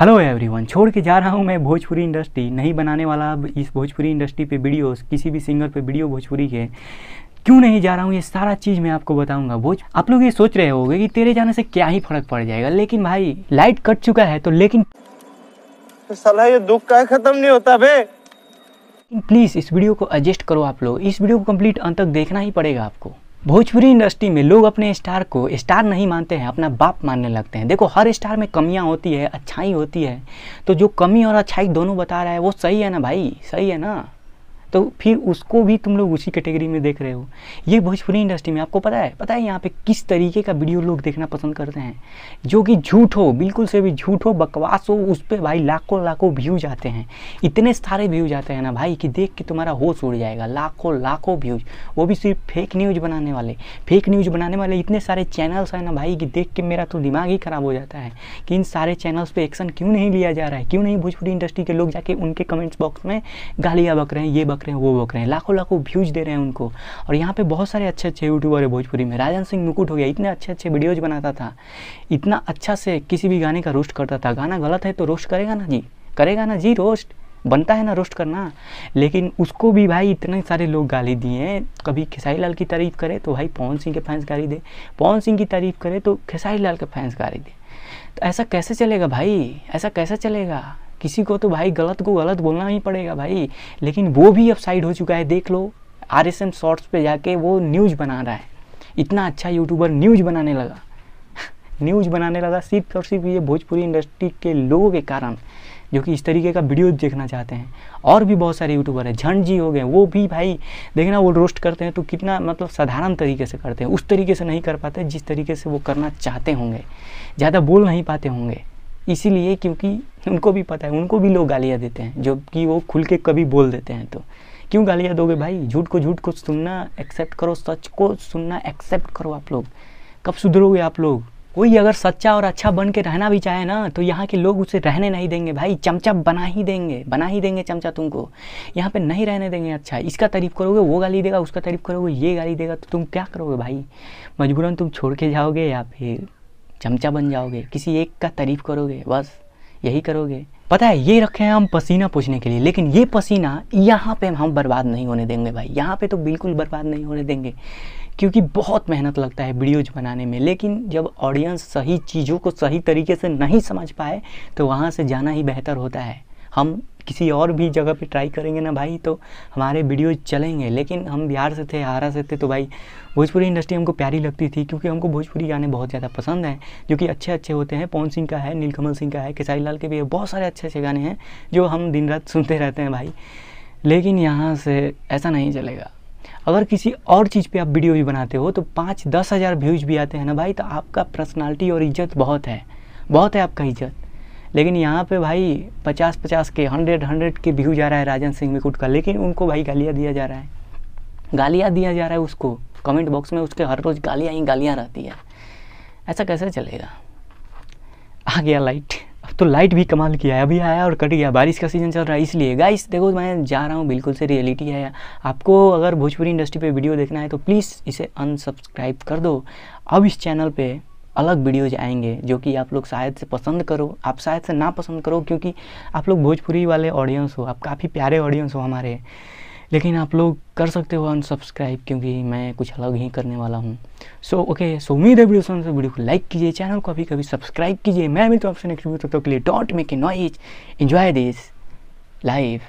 hello everyone छोड़ के जा रहा हूँ मैं भोजपुरी इंडस्ट्री नहीं बनाने वाला अब इस भोजपुरी इंडस्ट्री पे वीडियोस किसी भी सिंगर पे वीडियो भोजपुरी के क्यों नहीं जा रहा हूँ ये सारा चीज़ मैं आपको बताऊंगा भोज आप लोग ये सोच रहे होंगे कि तेरे जाने से क्या ही फर्क पड़ जाएगा लेकिन भाई लाइट कट चुका है तो लेकिन तो सलाह ये दुख का खत्म नहीं होता भे प्लीज़ इस वीडियो को एडजस्ट करो आप लोग इस वीडियो को कंप्लीट अंत तक देखना ही पड़ेगा आपको भोजपुरी इंडस्ट्री में लोग अपने स्टार को स्टार नहीं मानते हैं अपना बाप मानने लगते हैं देखो हर स्टार में कमियां होती है अच्छाई होती है तो जो कमी और अच्छाई दोनों बता रहा है वो सही है ना भाई सही है ना तो फिर उसको भी तुम लोग उसी कैटेगरी में देख रहे हो ये भोजपुरी इंडस्ट्री में आपको पता है पता है यहाँ पे किस तरीके का वीडियो लोग देखना पसंद करते हैं जो कि झूठ हो बिल्कुल से भी झूठ हो बकवास हो उस पर भाई लाखों लाखों व्यूज आते हैं इतने सारे व्यूज आते हैं ना भाई कि देख के तुम्हारा होश उड़ जाएगा लाखों लाखों व्यूज वो भी सिर्फ फेक न्यूज़ बनाने वाले फेक न्यूज़ बनाने वाले इतने सारे चैनल्स हैं ना भाई कि देख के मेरा तो दिमाग ही ख़राब हो जाता है कि इन सारे चैनल्स पर एक्शन क्यों नहीं लिया जा रहा है क्यों नहीं भोजपुरी इंडस्ट्री के लोग जाके उनके कमेंट्स बॉक्स में गालियाँ बक रहे हैं ये बक रहे हैं वो बक रहे हैं लाखों लाखों व्यूज़ दे रहे हैं उनको और यहाँ पे बहुत सारे अच्छे अच्छे यूट्यूबर है भोजपुरी में राजन सिंह मुकुट हो गया इतने अच्छे अच्छे वीडियोज़ बनाता था इतना अच्छा से किसी भी गाने का रोस्ट करता था गाना गलत है तो रोस्ट करेगा ना जी करेगा ना जी रोस्ट बनता है ना रोस्ट करना लेकिन उसको भी भाई इतने सारे लोग गाली दिए हैं कभी खेसारी लाल की तारीफ़ करे तो भाई पवन सिंह के फैंस गाली दे पवन सिंह की तारीफ़ करे तो खेसारी लाल के फैंस गाली दे तो ऐसा कैसे चलेगा भाई ऐसा कैसे चलेगा किसी को तो भाई गलत को गलत बोलना ही पड़ेगा भाई लेकिन वो भी अपसाइड हो चुका है देख लो आर एस एम शॉर्ट्स पर जाके वो न्यूज़ बना रहा है इतना अच्छा यूट्यूबर न्यूज़ बनाने लगा न्यूज़ बनाने लगा सिर्फ और सिर्फ ये भोजपुरी इंडस्ट्री के लोगों के कारण जो कि इस तरीके का वीडियो देखना चाहते हैं और भी बहुत सारे यूट्यूबर हैं झंड जी हो गए वो भी भाई देखना वो रोस्ट करते हैं तो कितना मतलब साधारण तरीके से करते हैं उस तरीके से नहीं कर पाते जिस तरीके से वो करना चाहते होंगे ज़्यादा बोल नहीं पाते होंगे इसीलिए क्योंकि उनको भी पता है उनको भी लोग गालियाँ देते हैं जबकि वो खुल के कभी बोल देते हैं तो क्यों गालियाँ दोगे भाई झूठ को झूठ को सुनना एक्सेप्ट करो सच को सुनना एक्सेप्ट करो आप लोग कब सुधरोगे आप लोग कोई अगर सच्चा और अच्छा बन के रहना भी चाहे ना तो यहाँ के लोग उसे रहने नहीं देंगे भाई चमचा बना ही देंगे बना ही देंगे चमचा तुमको यहाँ पे नहीं रहने देंगे अच्छा इसका तारीफ़ करोगे वो गाली देगा उसका तारीफ़ करोगे ये गाली देगा तो तुम क्या करोगे भाई मजबूरन तुम छोड़ के जाओगे या फिर चमचा बन जाओगे किसी एक का तारीफ़ करोगे बस यही करोगे पता है ये रखे हैं हम पसीना पूछने के लिए लेकिन ये पसीना यहाँ पे हम बर्बाद नहीं होने देंगे भाई यहाँ पे तो बिल्कुल बर्बाद नहीं होने देंगे क्योंकि बहुत मेहनत लगता है वीडियोज बनाने में लेकिन जब ऑडियंस सही चीज़ों को सही तरीके से नहीं समझ पाए तो वहाँ से जाना ही बेहतर होता है हम किसी और भी जगह पे ट्राई करेंगे ना भाई तो हमारे वीडियो चलेंगे लेकिन हम बिहार से थे आरा से थे तो भाई भोजपुरी इंडस्ट्री हमको प्यारी लगती थी क्योंकि हमको भोजपुरी गाने बहुत ज़्यादा पसंद हैं जो कि अच्छे अच्छे होते हैं पवन सिंह का है नीलकमल सिंह का है खेसारी लाल के भी है बहुत सारे अच्छे अच्छे गाने हैं जो हम दिन रात सुनते रहते हैं भाई लेकिन यहाँ से ऐसा नहीं चलेगा अगर किसी और चीज़ पे आप वीडियो भी बनाते हो तो पाँच दस हज़ार व्यूज़ भी आते हैं ना भाई तो आपका पर्सनालिटी और इज्जत बहुत है बहुत है आपका इज्जत लेकिन यहाँ पे भाई पचास पचास के हंड्रेड हंड्रेड के व्यू जा रहा है राजन सिंह मिकुट का लेकिन उनको भाई गालियाँ दिया जा रहा है गालियाँ दिया जा रहा है उसको कमेंट बॉक्स में उसके हर रोज़ गालियाँ ही गालियाँ रहती है ऐसा कैसे चलेगा आ गया लाइट अब तो लाइट भी कमाल किया है अभी आया और कट गया बारिश का सीज़न चल रहा है इसलिए गाइस देखो मैं जा रहा हूँ बिल्कुल से रियलिटी है आपको अगर भोजपुरी इंडस्ट्री पे वीडियो देखना है तो प्लीज़ इसे अनसब्सक्राइब कर दो अब इस चैनल पे अलग वीडियोज आएंगे जो कि आप लोग शायद से पसंद करो आप शायद से ना पसंद करो क्योंकि आप लोग भोजपुरी वाले ऑडियंस हो आप काफ़ी प्यारे ऑडियंस हो हमारे लेकिन आप लोग कर सकते हो अनसब्सक्राइब क्योंकि मैं कुछ अलग ही करने वाला हूँ सो ओके सो उम्मीद है वीडियो से वीडियो को लाइक कीजिए चैनल को अभी कभी सब्सक्राइब कीजिए मैं भी तो आपसे नेक्स्ट वीडियो तक के लिए डॉट make a noise enjoy this life